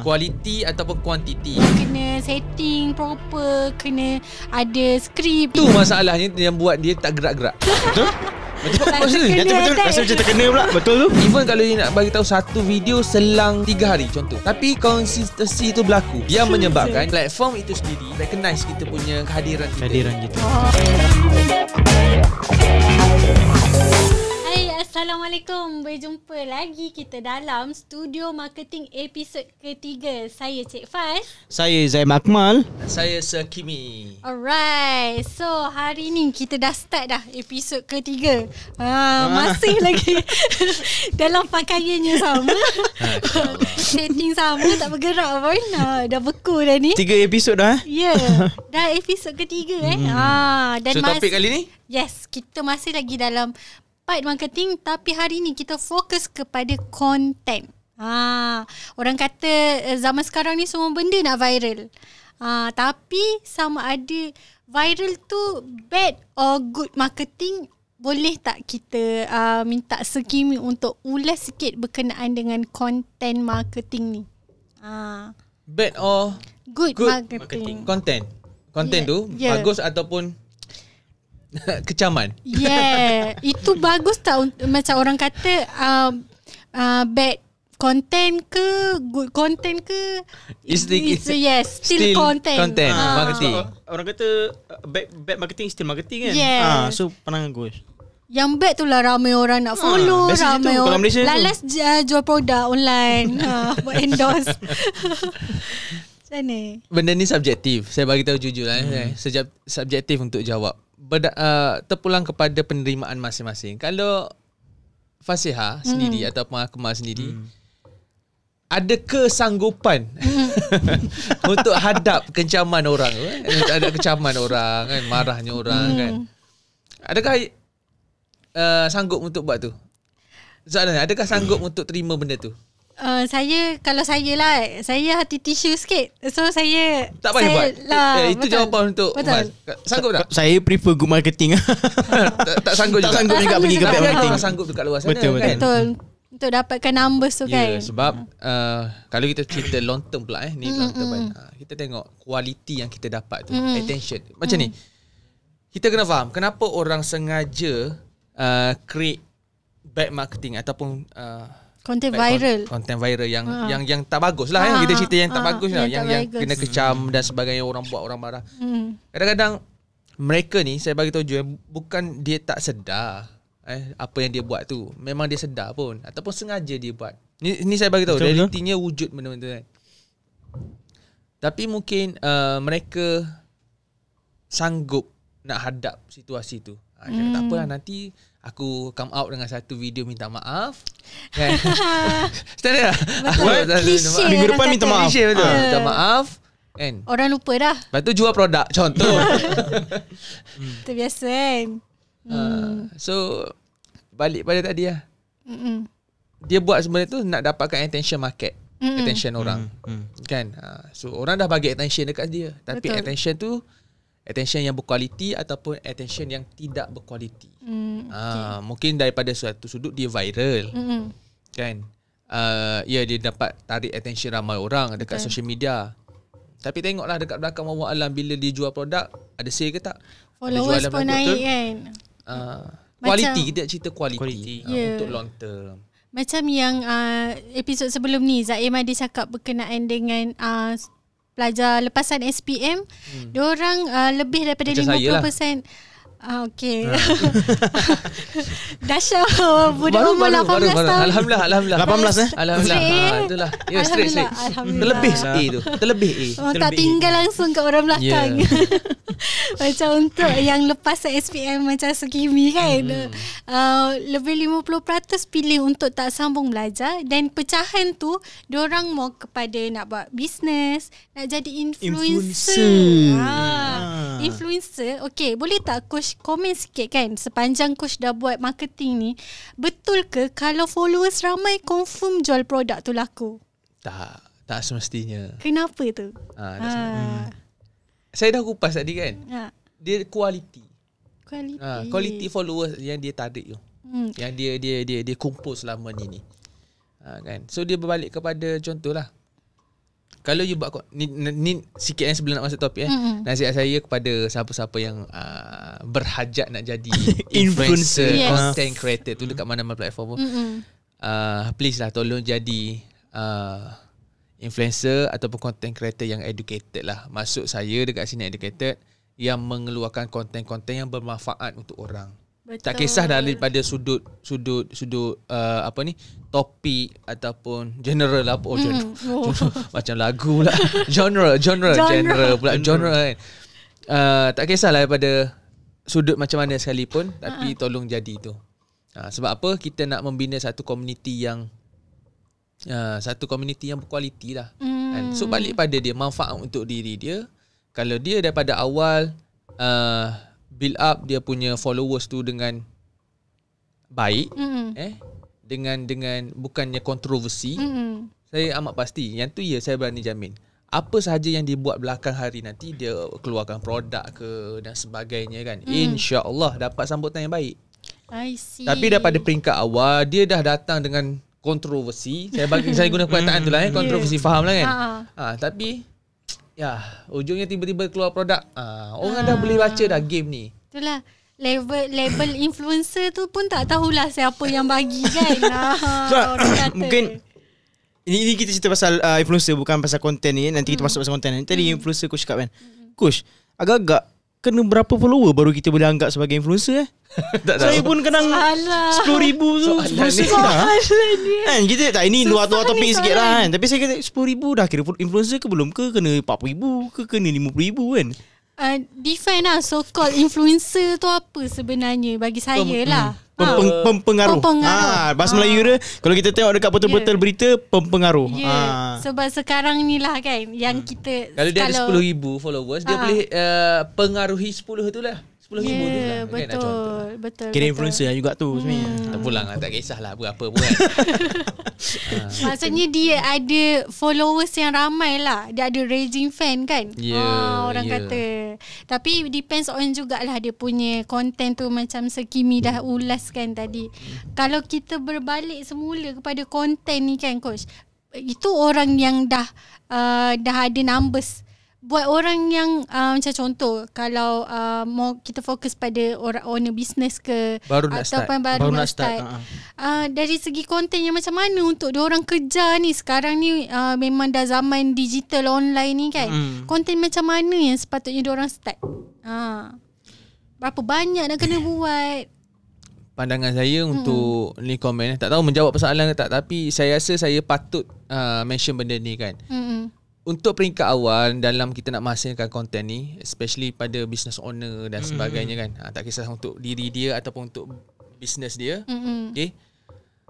kualiti ataupun kuantiti kena setting proper kena ada skrip tu masalahnya yang buat dia tak gerak-gerak betul Betul betul rasa macam terkena pula betul tu even kalau dia nak bagi tahu satu video selang tiga hari contoh tapi konsistensi itu berlaku yang menyebabkan platform itu sendiri recognize kita punya kehadiran kita kehadiran kita oh. Assalamualaikum. Berjumpa lagi kita dalam Studio Marketing episod ketiga. Saya Cik Faiz. Saya Zain Akmal. Saya Sir Kimi. Alright. So hari ni kita dah start dah episod ketiga. Ha, masih lagi dalam pakaiannya sama. Setting sama tak bergerak pun. Ha, dah beku dah ni. Tiga episod dah. Eh? Ya. Yeah. Dah episod ketiga eh. Hmm. Ha, dan so topik kali ni? Yes, kita masih lagi dalam part marketing tapi hari ini kita fokus kepada content. Ha, orang kata eh, zaman sekarang ni semua benda nak viral. Ha, tapi sama ada viral tu bad or good marketing boleh tak kita uh, minta Sekimi untuk ulas sikit berkenaan dengan content marketing ni? Ha. Bad or good, good marketing. marketing? Content. Content yeah. tu yeah. bagus ataupun kecaman. Yeah, itu bagus tak macam orang kata um, uh, bad content ke good content ke it's, the, it's a, yes still, still content, content. Uh, marketing so, orang kata uh, bad, bad marketing still marketing kan yeah. Uh, so pandangan gue yang bad tu lah ramai orang nak ah, follow uh, ramai orang lalas lah, uh, jual produk online ah, buat uh, endorse macam ni benda ni subjektif saya bagi tahu jujur lah eh. hmm. eh. Sejap, subjektif untuk jawab berda, uh, terpulang kepada penerimaan masing-masing. Kalau Fasiha hmm. sendiri ataupun Akmal sendiri hmm. ada kesanggupan hmm. untuk hadap kecaman orang kan? Eh? ada kecaman orang kan marahnya orang hmm. kan adakah uh, sanggup untuk buat tu soalannya adakah sanggup hmm. untuk terima benda tu uh, saya kalau saya lah saya hati tisu sikit so saya tak payah buat lah, eh, itu betul. jawapan untuk Umar sanggup tak saya prefer good marketing tak, tak sanggup tak juga sanggup tak juga sanggup juga pergi ke marketing sanggup dekat luar sana betul kan? betul, kan? betul. untuk dapatkan numbers tu yeah, kan sebab uh, kalau kita cerita long term pula eh ni mm, long term mm. uh, kita tengok kualiti yang kita dapat tu mm. attention macam mm. ni kita kena faham kenapa orang sengaja uh, create bad marketing ataupun uh, Konten viral. Like, content viral yang ha. yang yang tak bagus lah. Ha. Yang kita cerita yang ha. tak bagus ha. lah. Yang yang, yang kena kecam dan sebagainya orang buat orang marah. Hmm. Kadang-kadang mereka ni saya bagi tahu juga bukan dia tak sedar eh apa yang dia buat tu. Memang dia sedar pun ataupun sengaja dia buat. Ni ni saya bagi tahu realitinya wujud benda-benda kan. Tapi mungkin uh, mereka sanggup nak hadap situasi tu. Ha, hmm. tak apalah nanti aku come out dengan satu video minta maaf kan standard lah minggu depan minta maaf klise, ha. minta maaf and orang lupa dah lepas tu jual produk contoh hmm. itu biasa kan ah, hmm. so balik pada tadi lah dia buat sebenarnya tu nak dapatkan attention market attention orang hmm, kan ah, so orang dah bagi attention dekat dia tapi attention tu attention yang berkualiti ataupun attention yang tidak berkualiti. Mm, ah, okay. uh, mungkin daripada suatu sudut dia viral. Mm-hmm. Kan? Uh, ya dia dapat tarik attention ramai orang dekat okay. social media. Tapi tengoklah dekat belakang mawar alam bila dia jual produk, ada sale ke tak? Followers ada pun naik kan? Ah, kualiti, Macam, kita cerita kualiti, kualiti. Uh, yeah. untuk long term. Macam yang uh, episod sebelum ni, Zaim ada cakap berkenaan dengan uh, pelajar lepasan SPM, hmm. diorang uh, lebih daripada Macam 50% lah. Ah, okay. Ah. Dasha budak umur 18 baru, baru. tahun. Alhamdulillah, alhamdulillah. 18 eh? Alhamdulillah. Ha, itulah. Ya, alhamdulillah. Straight, straight. alhamdulillah. Terlebih A tu. Terlebih A. Oh, tak tinggal A. langsung kat orang belakang. Yeah. macam untuk yang lepas SPM macam Sukimi kan. Hmm. Uh, lebih 50% pilih untuk tak sambung belajar. Dan pecahan tu, orang mau kepada nak buat bisnes, nak jadi influencer. Influencer. Ha. Ha. Influencer. Okay, boleh tak coach komen sikit kan sepanjang coach dah buat marketing ni betul ke kalau followers ramai confirm jual produk tu laku tak tak semestinya kenapa tu ha, ha. hmm. saya dah kupas tadi kan ha. dia kualiti kualiti ha, ah, kualiti followers yang dia tarik tu hmm. yang dia dia dia dia kumpul selama ni ni ha, kan so dia berbalik kepada contohlah kalau you buat ni, ni, ni sikit yang sebelum nak masuk topik eh. Mm-hmm. Nasihat saya kepada siapa-siapa yang berhajat nak jadi influencer yes. content creator tu dekat mana-mana platform pun mm-hmm. uh, please lah tolong jadi uh, influencer ataupun content creator yang educated lah masuk saya dekat sini educated yang mengeluarkan content-content yang bermanfaat untuk orang Betul. tak kisah daripada sudut sudut sudut uh, apa ni topik ataupun general apa lah, oh, genre, mm. Oh. macam lagu lah genre genre genre, genre pula genre kan Uh, tak kisahlah daripada sudut macam mana sekalipun ha, ha. tapi uh-huh. tolong jadi tu. Ha, sebab apa? Kita nak membina satu komuniti yang uh, satu komuniti yang berkualiti lah. Mm. And so hmm. balik pada dia manfaat untuk diri dia. Kalau dia daripada awal uh, build up dia punya followers tu dengan baik mm. eh dengan dengan bukannya kontroversi. Mm. Saya amat pasti yang tu ya saya berani jamin apa sahaja yang dibuat belakang hari nanti dia keluarkan produk ke dan sebagainya kan hmm. insyaallah dapat sambutan yang baik I see tapi daripada peringkat awal dia dah datang dengan kontroversi saya bagi saya guna perkataan tu lah eh hmm. kontroversi yeah. fahamlah kan ha, ha. ha tapi ya ujungnya tiba-tiba keluar produk ha, orang ha. dah ah. boleh baca dah game ni itulah level level influencer tu pun tak tahulah siapa yang bagi kan ha, ah, so, mungkin ini, ini kita cerita pasal uh, influencer bukan pasal konten ni. Nanti mm. kita hmm. masuk pasal konten. ni. Tadi mm. influencer coach cakap kan. Coach, agak-agak kena berapa follower baru kita boleh anggap sebagai influencer eh? tak tahu. Saya pun kena 10,000 tu. Soalan ni. Soalan kan, Kita tak, ini luar luar topik sikit lah kan. Tapi saya kata 10,000 dah kira influencer ke belum ke? Kena 40,000 ke? Kena 50,000 kan? Uh, define lah so-called influencer tu apa sebenarnya bagi oh, saya hmm. lah. Ah. pempengaruh. pempengaruh. Ha, bahasa ha. Melayu dia ah. kalau kita tengok dekat portal-portal yeah. berita pempengaruh. Yeah. Ya. Ha. Sebab sekarang ni lah kan yang hmm. kita kalau dia kalau, ada 10,000 followers ha. dia boleh uh, pengaruhi 10 tu lah sepuluh ribu tu ya, lah. Betul, betul. Kira influencer lah juga tu hmm. sebenarnya. Tak hmm. pulang lah, tak kisahlah apa-apa pun kan. ha. Maksudnya dia ada followers yang ramai lah. Dia ada raging fan kan. Yeah, ya, oh, orang yeah. kata. Tapi depends on jugalah dia punya content tu macam sekimi dah hmm. ulas kan tadi. Hmm. Kalau kita berbalik semula kepada content ni kan coach. Itu orang yang dah uh, dah ada numbers. Hmm buat orang yang uh, macam contoh kalau uh, mau kita fokus pada orang owner bisnes ke baru nak ataupun start. Baru, baru nak start, start. uh dari segi konten yang macam mana untuk dia orang kerja ni sekarang ni uh, memang dah zaman digital online ni kan konten hmm. macam mana yang sepatutnya dia orang start uh, berapa banyak nak kena buat pandangan saya hmm. untuk ni komen tak tahu menjawab persoalan ke tak tapi saya rasa saya patut uh, mention benda ni kan hmm untuk peringkat awal dalam kita nak menghasilkan konten ni especially pada business owner dan hmm. sebagainya mm-hmm. kan ha, tak kisah untuk diri dia ataupun untuk business dia mm-hmm. okey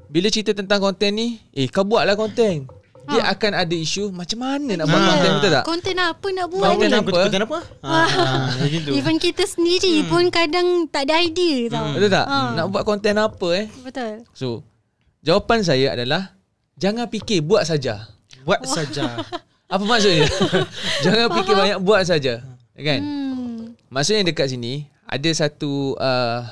bila cerita tentang konten ni eh kau buatlah konten dia ha. akan ada isu macam mana nak ha. buat konten betul tak konten apa nak buat konten ni? apa konten apa ha. even kita sendiri hmm. pun kadang tak ada idea tau hmm. betul tak ha. nak buat konten apa eh betul so jawapan saya adalah jangan fikir buat saja buat saja Apa maksudnya? Jangan Faham. fikir banyak buat saja. Kan? Hmm. Maksudnya dekat sini ada satu uh,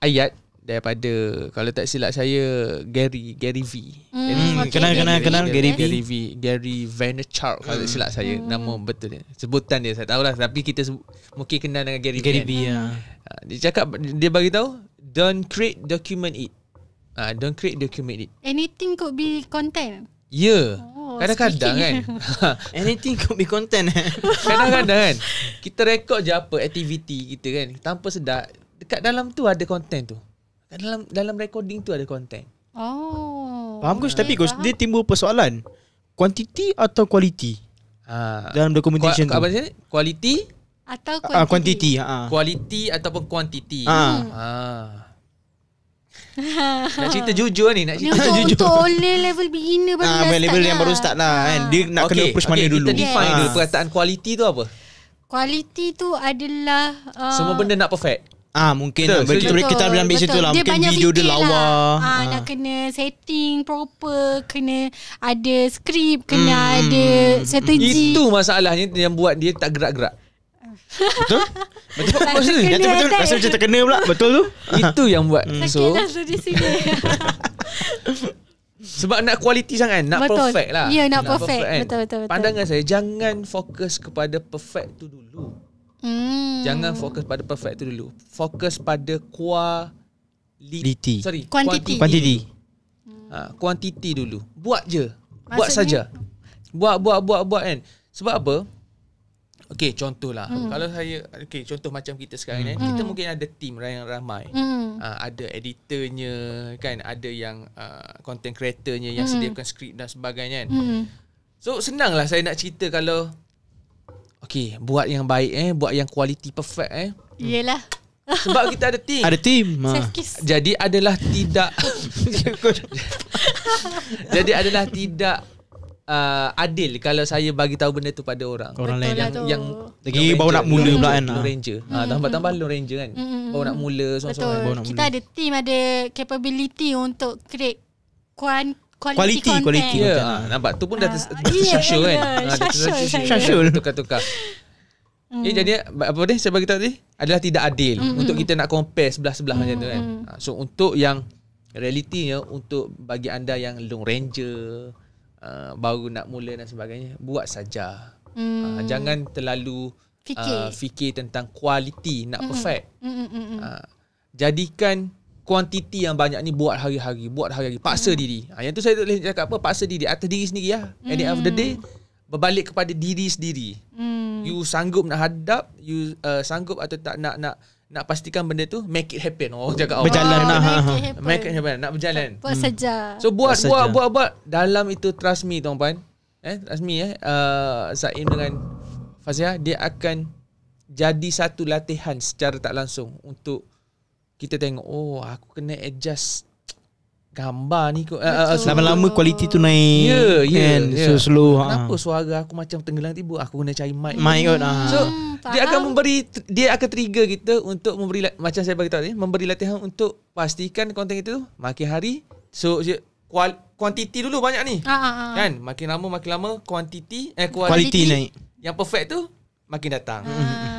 ayat daripada kalau tak silap saya Gary Gary V. Hmm, kenal kenal kenal Gary V. Gary V. Gary Vaynerchuk hmm. kalau tak silap saya hmm. nama betul dia. Sebutan dia saya tahu lah tapi kita sebut, mungkin kenal dengan Gary, Gary V. Kan? V ya. Ha, dia cakap dia bagi tahu don't create document it. Uh, don't create document it. Anything could be content. Ya. Yeah. Oh. Kadang-kadang kan Anything could be content Kadang-kadang kan Kita rekod je apa Aktiviti kita kan Tanpa sedar Dekat dalam tu ada content tu Dalam dalam recording tu ada content Oh Faham Gus okay, Tapi Gus Dia timbul persoalan Quantity atau quality ha. Dalam documentation tu apa Quality Atau ah, quantity Quantity ha. Quality, ha. ataupun quantity ha. Hmm. ha nak cerita jujur ni nak cerita jujur untuk online level beginner baru ah, start level lah. yang baru start lah ha. kan dia nak okay. kena push okay. mana dulu kita define yes. Ah. dulu perkataan kualiti tu apa Kualiti tu adalah uh, semua benda nak perfect Ah mungkin betul, betul, kita boleh ambil situ lah mungkin video dia lah. lawa. Lah. Ah, ah nak kena setting proper, kena ada skrip, kena hmm. ada strategi. Itu masalahnya yang buat dia tak gerak-gerak. Betul? Betul? Like betul? Terkena Nanti betul? Rasa macam terkena pula Betul tu? Itu yang buat Sakit so, Sebab nak kualiti sangat Nak betul. perfect lah Ya nak, nak perfect, perfect kan? betul, betul, betul. Pandangan saya Jangan fokus kepada perfect tu dulu hmm. Jangan fokus pada perfect tu dulu Fokus pada kualiti Sorry Kuantiti Kuantiti ha, Kuantiti dulu Buat je Maksudnya? Buat saja Buat buat buat buat kan Sebab apa Okay contohlah mm. Kalau saya Okay contoh macam kita sekarang mm. ni eh, hmm. Kita mm. mungkin ada team yang ramai mm. uh, Ada editornya kan Ada yang uh, content creatornya Yang mm. sediakan skrip dan sebagainya kan mm. So senanglah saya nak cerita kalau Okay buat yang baik eh Buat yang kualiti perfect eh hmm. Yelah sebab kita ada team. Ada team. Ha. Jadi adalah tidak Jadi adalah tidak uh, adil kalau saya bagi tahu benda tu pada orang. Orang lain lah yang tu. yang lagi baru nak mula pula kan. Lone Ranger. Ha hmm, tambah-tambah hmm. Lone Ranger kan. Hmm, baru nak mula seorang-seorang. Kita ada team ada capability untuk create kuan Kualiti Kualiti Ya ha, nampak Tu pun dah ters- uh, tersasul yeah, yeah, kan Tersasul Tukar-tukar mm. eh, Jadi Apa ni saya beritahu tadi Adalah tidak adil mm Untuk kita nak compare Sebelah-sebelah mm-hmm. macam tu kan ha, So untuk yang Realitinya Untuk bagi anda yang Long ranger Ah, baru nak mula dan sebagainya buat saja ah, hmm. uh, jangan terlalu fikir, uh, fikir tentang kualiti nak hmm perfect mm-hmm. Uh, jadikan kuantiti yang banyak ni buat hari-hari buat hari-hari paksa mm. diri uh, yang tu saya tak boleh cakap apa paksa diri atas diri sendiri ya mm. end of the day berbalik kepada diri sendiri mm. you sanggup nak hadap you uh, sanggup atau tak nak nak nak pastikan benda tu make it happen oh jaga awak berjalan nah ha, ha. make it happen nak berjalan buat hmm. saja so buat, buat buat buat buat dalam itu trust me tuan puan eh trust me eh uh, dengan Fazia dia akan jadi satu latihan secara tak langsung untuk kita tengok oh aku kena adjust gambar ni kot uh, lama-lama kualiti tu naik yeah, yeah, kan, yeah. so slow ha. kenapa ha. suara aku macam tenggelam tiba aku kena cari mic mic kot ha. so hmm, dia akan memberi dia akan trigger kita untuk memberi macam saya bagi tadi memberi latihan untuk pastikan konten kita tu makin hari so kual, kuantiti dulu banyak ni ha, ha, ha. kan makin lama makin lama kuantiti eh kualiti naik yang perfect tu makin datang ha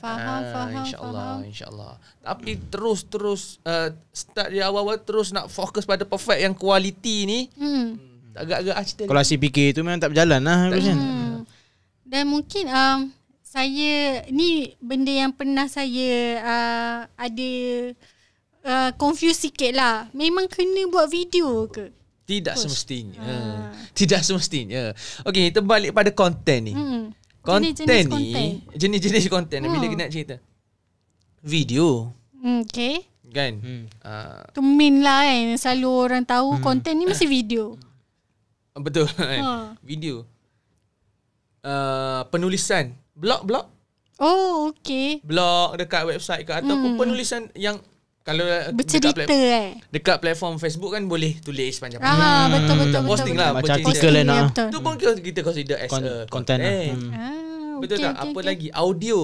faham, ha, faham. InsyaAllah, insyaAllah. Tapi terus, terus, uh, start dari awal-awal terus nak fokus pada perfect yang kualiti ni. Hmm. hmm. agak-agak ah, cerita. Kalau CPK tu memang tak berjalan lah. Tak berjalan. Hmm. Dan mungkin um, saya, ni benda yang pernah saya uh, ada uh, confuse sikit lah. Memang kena buat video ke? Tidak Push. semestinya. Ha. Tidak semestinya. Okay, kita balik pada konten ni. Hmm. Konten ni Jenis-jenis konten hmm. Bila kita nak cerita Video hmm, Okay Kan hmm. uh, ah. main lah kan eh. Selalu orang tahu hmm. Konten ni masih video ah, Betul ha. kan ha. Video uh, Penulisan Blog-blog Oh okay Blog dekat website ke Ataupun hmm. penulisan yang kalau eh, bercerita dekat, eh. dekat platform Facebook kan boleh tulis panjang-panjang. Ah, hmm. betul betul betul. betul, betul, lah macam artikel lah. Yeah, ya, tu pun kita consider as Con- a content. content. Lah. Hmm. Ah, betul okay, tak? Okay, Apa okay. lagi? Audio.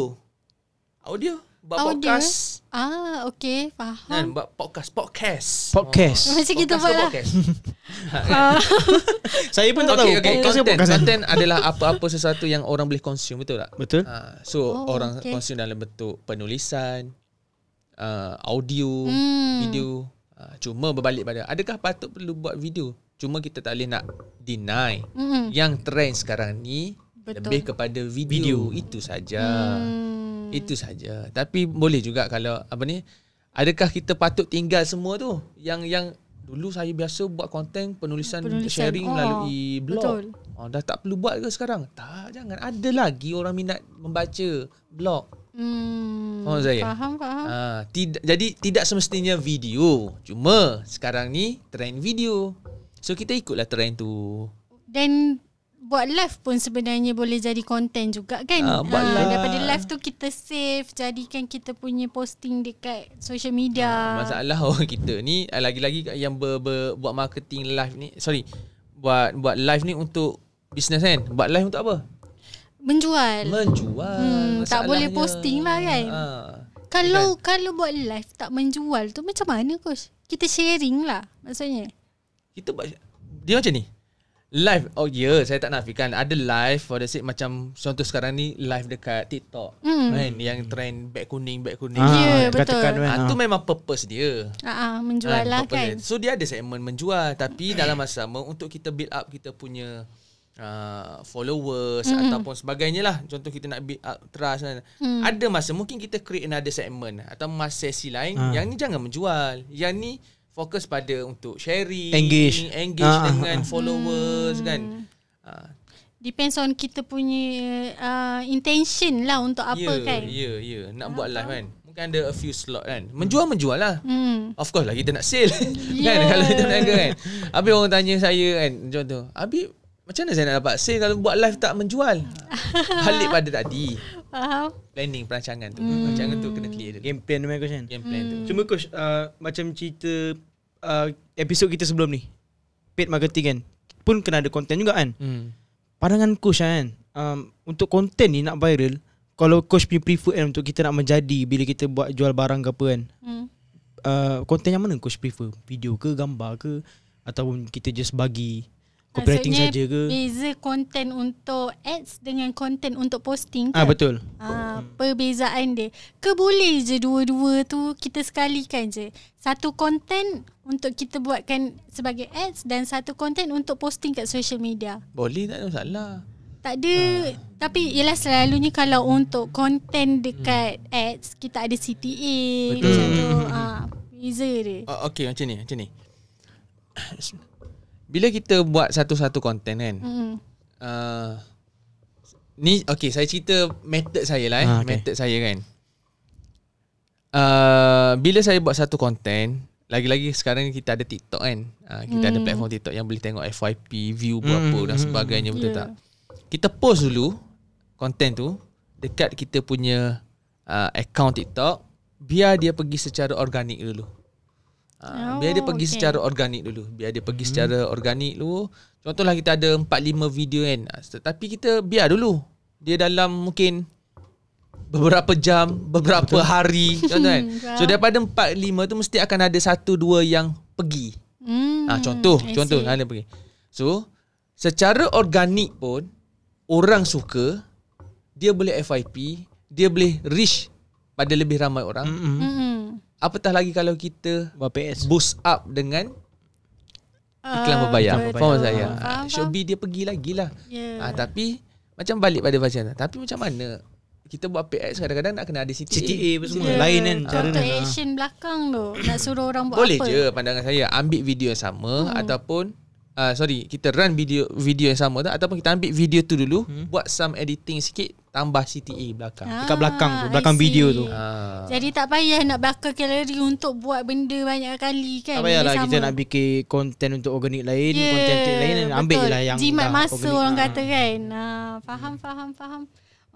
Audio. Buat podcast. Ah, okay. Faham. Dan buat podcast. Podcast. Podcast. Oh. Macam kita buat lah. Saya pun tak okay, tahu. Okay, okay. Content, content adalah apa-apa sesuatu yang orang boleh consume. Betul tak? Betul. Uh, so, oh, orang okay. consume dalam bentuk penulisan, uh, audio, hmm. video. Uh, cuma berbalik pada adakah patut perlu buat video? Cuma kita tak boleh nak deny hmm. yang trend sekarang ni Betul. lebih kepada video, video. itu saja. Hmm. Itu saja. Tapi boleh juga kalau apa ni adakah kita patut tinggal semua tu? Yang yang dulu saya biasa buat konten penulisan, penulisan sharing oh. melalui blog. Betul. Oh, dah tak perlu buat ke sekarang? Tak, jangan. Ada lagi orang minat membaca blog. Hmm, faham saya? Faham, faham. Uh, tid- jadi tidak semestinya video. Cuma sekarang ni trend video. So kita ikutlah trend tu. Dan buat live pun sebenarnya boleh jadi content juga kan? Ha, ha, daripada live tu kita save, jadikan kita punya posting dekat social media. Ha, masalah orang kita ni lagi-lagi yang ber, ber, buat marketing live ni, sorry. Buat buat live ni untuk bisnes kan? Buat live untuk apa? Menjual Menjual hmm, Tak boleh posting lah kan ha. Kalau kan. kalau buat live tak menjual tu macam mana coach? Kita sharing lah maksudnya. Kita buat dia macam ni. Live oh ya yeah, saya tak nafikan ada live for the sake macam contoh sekarang ni live dekat TikTok mm. kan yang trend beg kuning beg kuning. Ah, ya yeah, betul. Kan, ah, tu memang purpose dia. Ah, ah menjual ah, lah kan. Dia. So dia ada segmen menjual tapi dalam masa sama untuk kita build up kita punya uh, followers mm-hmm. ataupun sebagainya lah. Contoh kita nak build up trust. Kan. Mm. Ada masa mungkin kita create another segment atau masa sesi lain. Uh. Yang ni jangan menjual. Yang ni fokus pada untuk sharing. Engage. Engage uh. dengan uh. followers kan. mm. kan. Uh. Depends on kita punya uh, intention lah untuk apa yeah, kan. Ya, yeah, Yeah. Nak uh buat live kan. mungkin ada a few slot kan Menjual-menjual lah hmm. Of course lah kita nak sale kan? yeah. Kan kalau kita nak kan Habis orang tanya saya kan Macam tu Habis macam mana saya nak dapat sale kalau buat live tak menjual? Balik pada tadi. Faham. Planning perancangan tu. Hmm. Perancangan tu kena clear Game plan tu main coach kan? Game plan hmm. tu. Cuma coach, uh, macam cerita uh, episod kita sebelum ni. Paid marketing kan? Pun kena ada konten juga kan? Hmm. Pandangan coach lah kan? Um, untuk konten ni nak viral, kalau coach punya preferred kan, untuk kita nak menjadi bila kita buat jual barang ke apa kan? Hmm. Uh, content yang mana coach prefer? Video ke gambar ke? Ataupun kita just bagi copywriting saja ke beza content untuk ads dengan content untuk posting ah, ke? ah betul ah perbezaan dia ke boleh je dua-dua tu kita sekalikan je satu content untuk kita buatkan sebagai ads dan satu content untuk posting kat social media boleh tak ada masalah tak ada ha. tapi ialah selalunya kalau untuk content dekat hmm. ads kita ada CTA betul. macam tu ah beza dia uh, okey macam ni macam ni bila kita buat satu-satu konten kan mm-hmm. uh, Ni okay saya cerita method saya lah eh ha, okay. Method saya kan uh, Bila saya buat satu konten Lagi-lagi sekarang kita ada TikTok kan uh, Kita mm ada platform TikTok yang boleh tengok FYP View berapa mm, mm-hmm. dan mm, sebagainya betul yeah. tak Kita post dulu konten tu Dekat kita punya uh, account TikTok Biar dia pergi secara organik dulu Uh, biar dia oh, pergi okay. secara organik dulu Biar dia pergi hmm. secara organik dulu Contohlah kita ada 4-5 video kan ah, Tapi kita biar dulu Dia dalam mungkin Beberapa jam Beberapa Betul. hari Contoh kan So daripada 4-5 tu Mesti akan ada 1-2 yang pergi hmm. uh, Contoh I Contoh ada pergi. So Secara organik pun Orang suka Dia boleh FIP Dia boleh reach Pada lebih ramai orang Hmm Apatah lagi kalau kita BPS. boost up dengan iklan ah, berbayar. Uh, Faham saya? Uh, ah, Shobi dia pergi lagi lah. Yeah. Uh, tapi macam balik pada macam Tapi macam mana? Kita buat PS kadang-kadang nak kena ada CTA. CTA apa semua. Yeah. Lain kan cara nak. Calculation belakang tu. Nak suruh orang buat Boleh apa? Boleh je pandangan saya. Ambil video yang sama hmm. ataupun uh, sorry kita run video video yang sama tu ataupun kita ambil video tu dulu hmm. buat some editing sikit tambah CTA e belakang ah, dekat belakang tu belakang video tu ah. jadi tak payah nak bakar kalori untuk buat benda banyak kali kan tak payah kita nak fikir konten untuk organik lain konten yeah, lain ambil lah yang jimat masa orang ah. kata kan ah, faham faham faham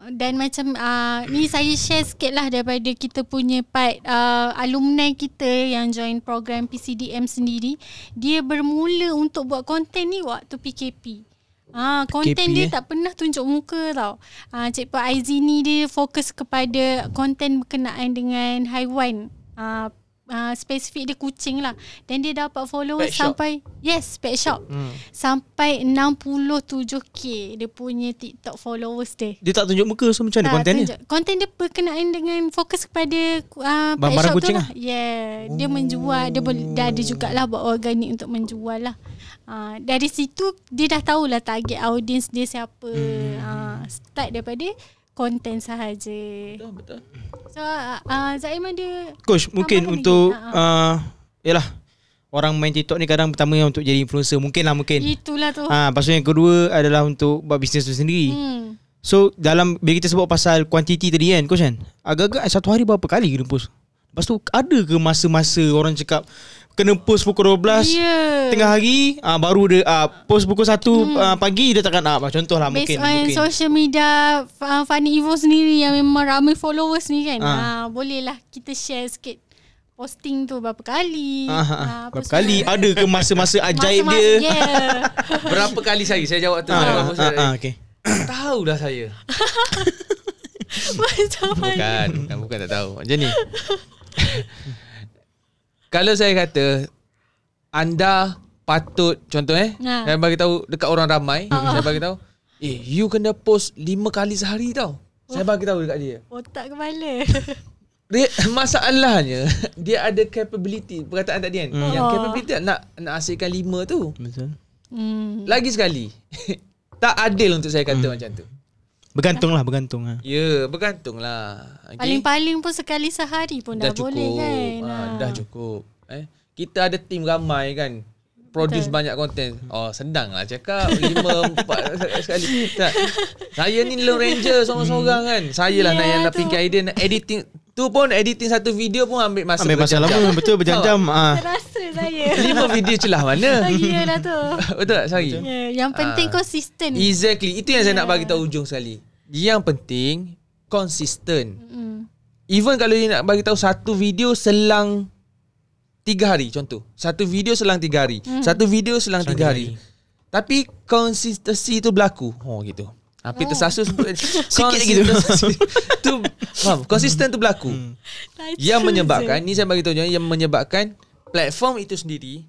dan macam uh, ni saya share sikit lah daripada kita punya part uh, alumni kita yang join program PCDM sendiri dia bermula untuk buat konten ni waktu PKP Ah, konten dia eh. tak pernah tunjuk muka tau. Ah, Cik Pak Aizini dia fokus kepada konten berkenaan dengan haiwan. Ah, uh, spesifik dia kucing lah Dan dia dapat follower pet sampai shop. Yes, pet shop hmm. Sampai 67k Dia punya TikTok followers dia Dia tak tunjuk muka So macam mana konten ah, dia? Konten dia berkenaan dengan Fokus kepada uh, Barang pet shop kucing tu lah, lah. Yeah. Dia menjual Dia, ber, dia ada jugalah Buat organik untuk menjual lah uh, Dari situ Dia dah tahulah target audience dia siapa hmm. uh, Start daripada konten sahaja. Betul, betul. So uh, uh Zaim ada Coach mungkin untuk ha, ha. uh, Yalah Orang main TikTok ni kadang pertama untuk jadi influencer Mungkin lah mungkin Itulah tu Ah, Pasal yang kedua adalah untuk buat bisnes tu sendiri hmm. So dalam bila kita sebut pasal kuantiti tadi kan Coach kan Agak-agak satu hari berapa kali kena post Lepas tu ada ke masa-masa orang cakap kena post pukul 12 yeah. tengah hari uh, baru dia uh, post pukul 1 hmm. uh, pagi dia takkan nak uh, contohlah Based mungkin on mungkin social media uh, Fanny Evo sendiri yang memang ramai followers ni kan ha. Uh. Uh, bolehlah kita share sikit posting tu berapa kali uh, uh, berapa kali dia. ada ke masa-masa ajaib masa-masa, dia yeah. berapa kali saya saya jawab tu uh, uh, uh, uh, okay. tahu dah saya bukan, bukan, bukan tak tahu Macam ni kalau saya kata anda patut contoh eh nah. Ha. saya bagi tahu dekat orang ramai uh saya bagi tahu eh you kena post lima kali sehari tau. Saya oh. bagi tahu dekat dia. Otak kepala. Dia, masalahnya dia ada capability perkataan tadi kan hmm. yang oh. capability nak nak hasilkan lima tu. Betul. Hmm. Lagi sekali. tak adil untuk saya kata hmm. macam tu. Bergantung lah, bergantung lah. Ya, bergantung lah. Okay. Paling-paling pun sekali sehari pun dah, dah cukup. boleh kan. Ha, ha. Dah cukup. Eh, kita ada tim ramai kan. Produce Betul. banyak konten. Oh, senang lah cakap. Lima, empat sekali. Tak. Saya ni Lone Ranger seorang-seorang hmm. kan. Saya lah yeah, nak ya, yang nak pinggir idea, nak editing. Tu pun editing satu video pun ambil masa Ambil masa lama Betul berjam-jam oh. ah. Terasa saya Lima video celah mana oh, Yelah tu Betul tak sorry yeah. Yang penting ah. konsisten Exactly Itu yang yeah. saya nak ya. bagi tahu ujung sekali Yang penting Konsisten mm. Even kalau you nak bagi tahu Satu video selang Tiga hari contoh Satu video selang tiga hari mm. Satu video selang tiga hari. Tapi konsistensi itu berlaku Oh gitu Api oh. tersasul Sikit lagi tu Tu faham, Konsisten tu berlaku hmm. Yang menyebabkan ini saya bagi tahu Yang menyebabkan Platform itu sendiri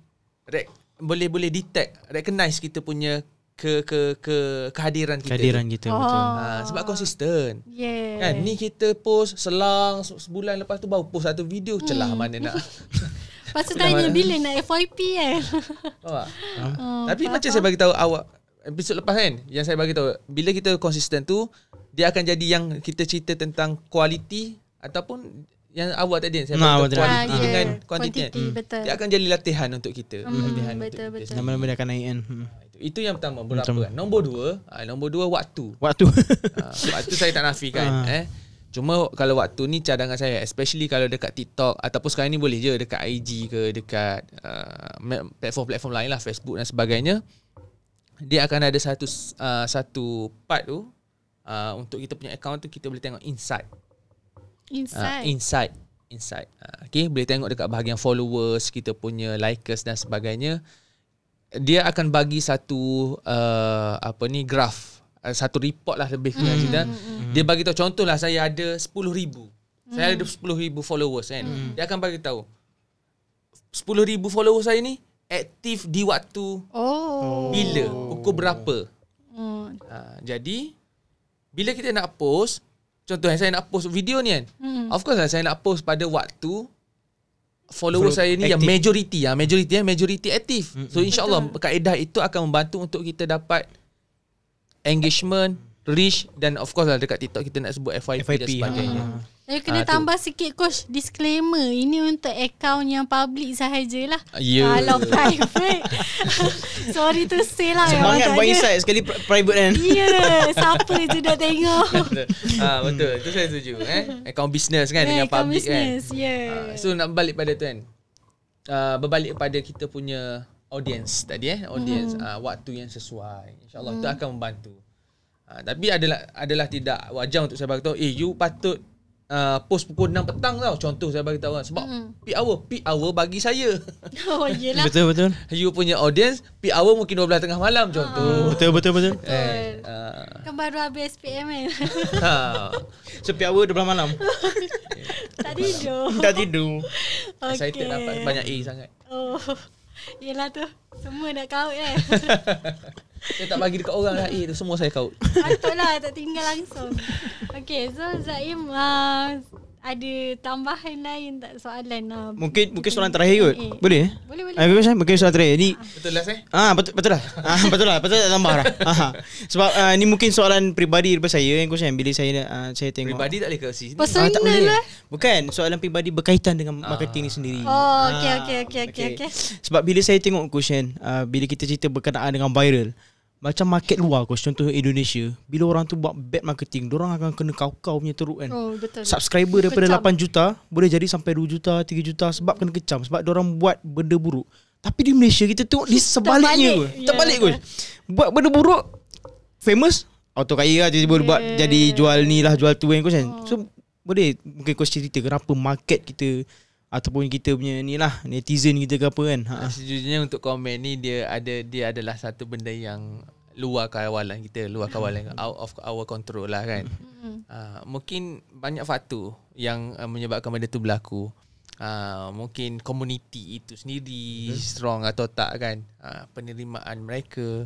Boleh-boleh detect Recognize kita punya ke ke ke kehadiran kita. Kehadiran kita oh. betul. Ha, sebab konsisten. Yeah. Kan ni kita post selang sebulan lepas tu baru post satu video hmm. celah mana nak. Pasal tanya bila nak FYP kan. Eh? Oh, ha? oh, Tapi apa-apa. macam saya bagi tahu awak episod lepas kan yang saya bagi tahu bila kita konsisten tu dia akan jadi yang kita cerita tentang kualiti ataupun yang awal tadi saya nah, kata kualiti ah, dengan kuantiti yeah. Kan, kan. hmm. dia akan jadi latihan untuk kita hmm. latihan betul untuk betul nama-nama akan naik kan hmm. ah, itu yang pertama nombor apa kan nombor dua uh, nombor dua waktu waktu uh, waktu saya tak nafikan eh cuma kalau waktu ni cadangan saya especially kalau dekat TikTok ataupun sekarang ni boleh je dekat IG ke dekat uh, platform-platform lain lah Facebook dan sebagainya dia akan ada satu uh, satu part tu uh, untuk kita punya account tu kita boleh tengok inside uh, inside uh, inside inside uh, okay boleh tengok dekat bahagian followers kita punya likes dan sebagainya dia akan bagi satu uh, apa ni graf uh, satu report lah lebih kurang mm. mm. dia bagi tahu contoh lah saya ada sepuluh ribu mm. saya hmm. ada sepuluh ribu followers kan mm. dia akan bagi tahu sepuluh ribu followers saya ni aktif di waktu oh bila? Oh. Pukul berapa? Oh. Ha, jadi bila kita nak post, contohnya saya nak post video ni kan. Hmm. Of course lah saya nak post pada waktu follower so, saya ni active. yang majority ya, majority yang eh, majority aktif. Hmm. So hmm. insyaallah kaedah itu akan membantu untuk kita dapat engagement, reach dan of course lah dekat TikTok kita nak sebut FYP, FYP dan ha. sebagainya. Ha. Dia kena ha, tambah tu. sikit coach disclaimer ini untuk account yang public sahajalah. Yeah. Ya. Kalau private. Sorry to say lah. Semangat bagi saya sekali private kan. Ya, yeah, siapa je dah tengok. ha, betul. Itu saya setuju eh. Account business kan yeah, dengan public kan. business, kan. Ya. Yeah. Ha, so nak balik pada tu kan. Uh, berbalik pada kita punya audience tadi eh. Audience mm. uh, waktu yang sesuai. InsyaAllah mm. tu akan membantu. Uh, tapi adalah adalah tidak wajar untuk saya beritahu eh you patut uh, post pukul 6 petang tau contoh saya bagi tahu kan sebab mm-hmm. peak hour peak hour bagi saya oh yelah betul betul you punya audience peak hour mungkin 12 tengah malam ah. contoh uh betul betul betul, betul. Eh, uh, kan baru habis PM kan ha. so peak hour 12 malam tadi do tadi do saya excited dapat lah, banyak A sangat oh yelah tu semua nak kau kan? eh saya tak bagi dekat orang Zahir tu Semua saya kau. Betul lah, tak tinggal langsung Okay so Zahim uh, ada tambahan lain tak soalan uh, Mungkin mungkin soalan terakhir kot. Eh. eh. eh? Boleh? Boleh boleh. Ah, mungkin soalan terakhir. Ni ah. betul lah saya. Ah betul betul lah. ah betul lah. Betul tak lah, tambah lah. Ah, ah. sebab uh, ni mungkin soalan peribadi daripada saya yang kosan bila saya uh, saya tengok. Peribadi tak boleh ke sini? Personal ah, tak boleh. Lah. Bukan soalan peribadi berkaitan dengan ah. marketing ni sendiri. Oh, okay okay okay okey Okay. Sebab bila saya tengok kosan uh, bila kita cerita berkenaan dengan viral macam market luar kau contoh Indonesia bila orang tu buat bad marketing dia orang akan kena kau-kau punya teruk kan oh, betul. subscriber daripada kecam. 8 juta boleh jadi sampai 2 juta 3 juta sebab kena kecam sebab dia orang buat benda buruk tapi di Malaysia kita tengok di sebaliknya terbalik, yeah. terbalik kau buat benda buruk famous auto kaya lah tiba-tiba yeah. buat ya, jadi ya, ya. jual ni lah jual tu kan, kan? oh. so boleh mungkin kau cerita kenapa market kita ataupun kita punya ni lah netizen kita ke apa kan. Ha. Sejujurnya untuk komen ni dia ada dia adalah satu benda yang luar kawalan kita, luar kawalan hmm. out of our control lah kan. uh, mungkin banyak faktor yang uh, menyebabkan benda tu berlaku. Uh, mungkin community itu sendiri hmm. strong atau tak kan uh, penerimaan mereka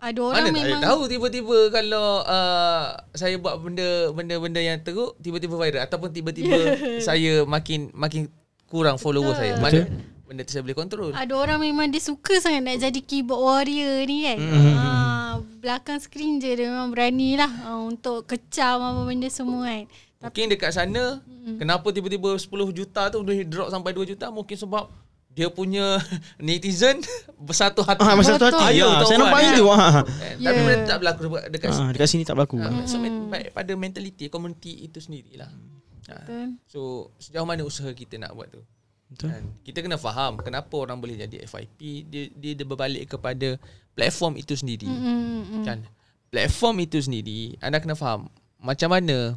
ada orang Mana memang eh, tahu tiba-tiba kalau uh, saya buat benda benda-benda yang teruk tiba-tiba viral ataupun tiba-tiba saya makin makin kurang follower saya. Mana Betul. benda tu saya boleh kontrol? Ada orang memang dia suka sangat nak jadi keyboard warrior ni kan. Mm-hmm. belakang screen je dia memang beranilah uh, ah, untuk kecam apa benda semua kan. Mungkin dekat sana mm-hmm. kenapa tiba-tiba 10 juta tu boleh drop sampai 2 juta mungkin sebab dia punya netizen bersatu hati. Ah, bersatu hati. Ah, ah. Ya, saya nampak itu. Ha. Tapi benda tak berlaku dekat, ah, dekat sini. Dekat sini tak berlaku. Ah, so, hmm. pada mentaliti komuniti itu sendirilah. Betul. So, sejauh mana usaha kita nak buat tu? Dan kita kena faham kenapa orang boleh jadi FIP. Dia, dia, dia berbalik kepada platform itu sendiri. Hmm, hmm, hmm, hmm. Kan? Platform itu sendiri, anda kena faham macam mana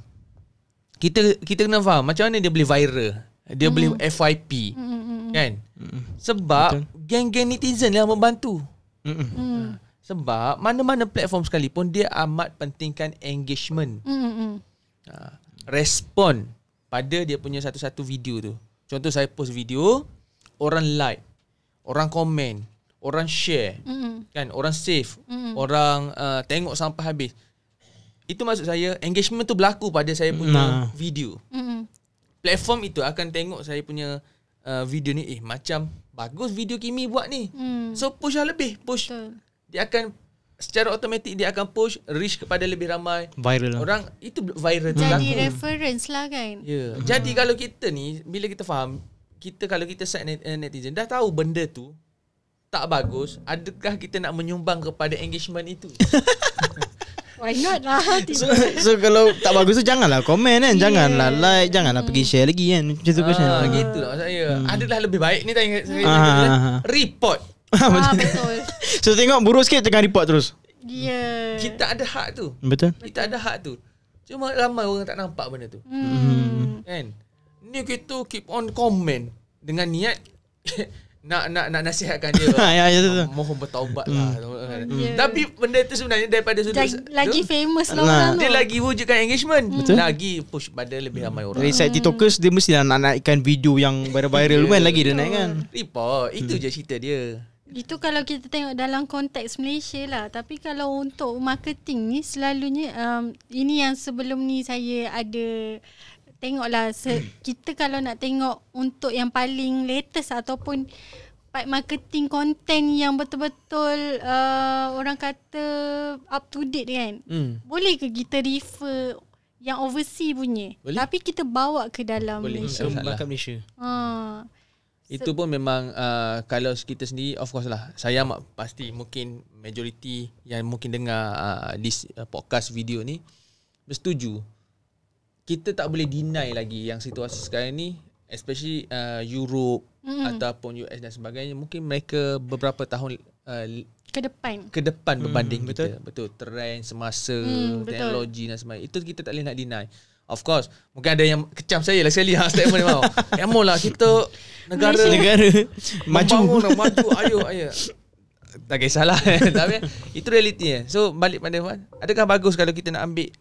kita kita kena faham macam mana dia boleh viral. Dia hmm. boleh FIP. Hmm. Kan? Mm-mm. Sebab Betul. geng-geng netizen yang membantu. Mm. Sebab mana-mana platform sekalipun dia amat pentingkan engagement. Ha. Respon pada dia punya satu-satu video tu. Contoh saya post video, orang like, orang komen, orang share, Mm-mm. kan? Orang save, Mm-mm. orang uh, tengok sampai habis. Itu maksud saya engagement tu berlaku pada saya punya nah. video. Mm-mm. Platform itu akan tengok saya punya uh, video ni eh macam bagus video Kimi buat ni. Hmm. So push lah lebih, push. Betul. Dia akan secara automatik dia akan push reach kepada lebih ramai viral lah. orang itu viral jadi langsung. reference lah kan ya yeah. hmm. jadi kalau kita ni bila kita faham kita kalau kita set eh, netizen dah tahu benda tu tak bagus adakah kita nak menyumbang kepada engagement itu Why not lah so, so kalau tak bagus tu lah komen kan yeah. like jangan lah pergi hmm. share lagi kan Macam tu ah, question Gitu lah saya hmm. Adalah lebih baik ni tanya saya ah, ah, ah, ah. Report ah, ah, Betul So tengok buruk sikit Tengah report terus yeah. Kita ada hak tu Betul Kita ada hak tu Cuma ramai orang tak nampak benda tu hmm. Kan Ni kita keep on comment Dengan niat nak nak nak nasihatkan dia. ya, ya, betul. Ya, ya. Mohon bertaubatlah. Hmm. lah. Yeah. Hmm. Ya. Tapi benda tu sebenarnya daripada sudut lagi tu, famous lah orang tu. Dia lagi wujudkan engagement. Betul. Lagi push pada lebih ramai orang. Dari hmm. TikTokers dia mesti nak naikkan video yang viral-viral kan lagi dia naikkan. kan. Report. Itu hmm. je cerita dia. Itu kalau kita tengok dalam konteks Malaysia lah. Tapi kalau untuk marketing ni selalunya um, ini yang sebelum ni saya ada tengoklah se- hmm. kita kalau nak tengok untuk yang paling latest ataupun part marketing content yang betul-betul uh, orang kata up to date kan. Mm. Boleh ke kita refer yang overseas punya? Boleh. Tapi kita bawa ke dalam Boleh. Malaysia. Boleh. Malaysia. Malaysia. Ha. Itu pun memang uh, kalau kita sendiri of course lah saya mak, pasti mungkin majority yang mungkin dengar uh, this uh, podcast video ni bersetuju kita tak boleh deny lagi yang situasi sekarang ni especially uh, Europe mm-hmm. ataupun US dan sebagainya mungkin mereka beberapa tahun uh, ke depan ke depan mm, berbanding betul. kita betul trend semasa mm, betul. teknologi dan sebagainya itu kita tak boleh nak deny of course mungkin ada yang kecam saya lah sekali ha statement ni mau ya lah, kita negara Malaysia. negara maju lah, maju ayo ayo tak kisahlah Tapi itu realitinya eh. So balik pada Fuan Adakah bagus kalau kita nak ambil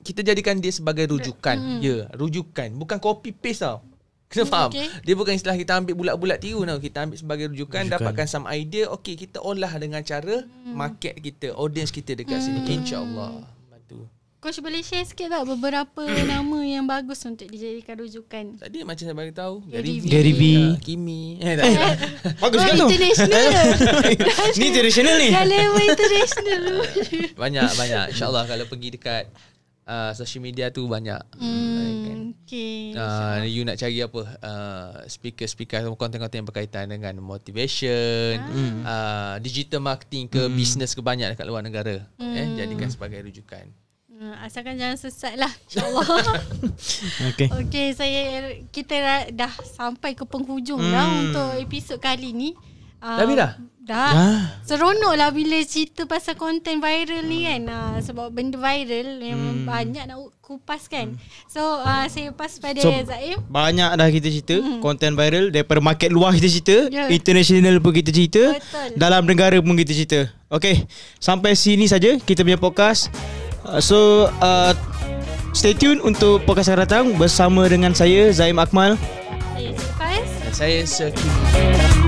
kita jadikan dia sebagai rujukan. Hmm. Ya, rujukan. Bukan copy paste tau. Kena mm, faham? Okay. Dia bukan istilah kita ambil bulat-bulat tiru tau. Kita ambil sebagai rujukan, rujukan. dapatkan some idea. Okey, kita olah dengan cara mm. market kita, audience kita dekat hmm. sini. InsyaAllah. Coach boleh share sikit tak beberapa nama yang bagus untuk dijadikan rujukan? Tadi macam saya bagi tahu Gary, Gary B, ya, Kimi. Eh, tak, tak. Oh, bagus kan tu? International. ni international ni. Kalau international. banyak, banyak. InsyaAllah kalau pergi dekat uh, social media tu banyak. Mm, kan. Okay. Uh, you nak cari apa? Uh, speaker-speaker atau konten-konten yang berkaitan dengan motivation, ah. Hmm. uh, digital marketing ke mm. business ke banyak dekat luar negara. Mm. Eh, hmm. jadikan sebagai rujukan. Hmm, asalkan jangan sesat lah InsyaAllah Okay Okay saya Kita dah sampai ke penghujung hmm. dah Untuk episod kali ni Uh, dah bila? Dah. Ha? Seronok lah bila cerita pasal konten viral ni kan. Uh, sebab benda viral yang hmm. banyak nak kupas kan. So uh, saya pas pada so, Zaim. Banyak dah kita cerita. Konten hmm. viral daripada market luar kita cerita. Yeah. International pun kita cerita. Betul. Dalam negara pun kita cerita. Okay. Sampai sini saja kita punya podcast. Uh, so uh, stay tune untuk podcast yang datang bersama dengan saya Zaim Akmal. Eh, saya Sir Saya Sir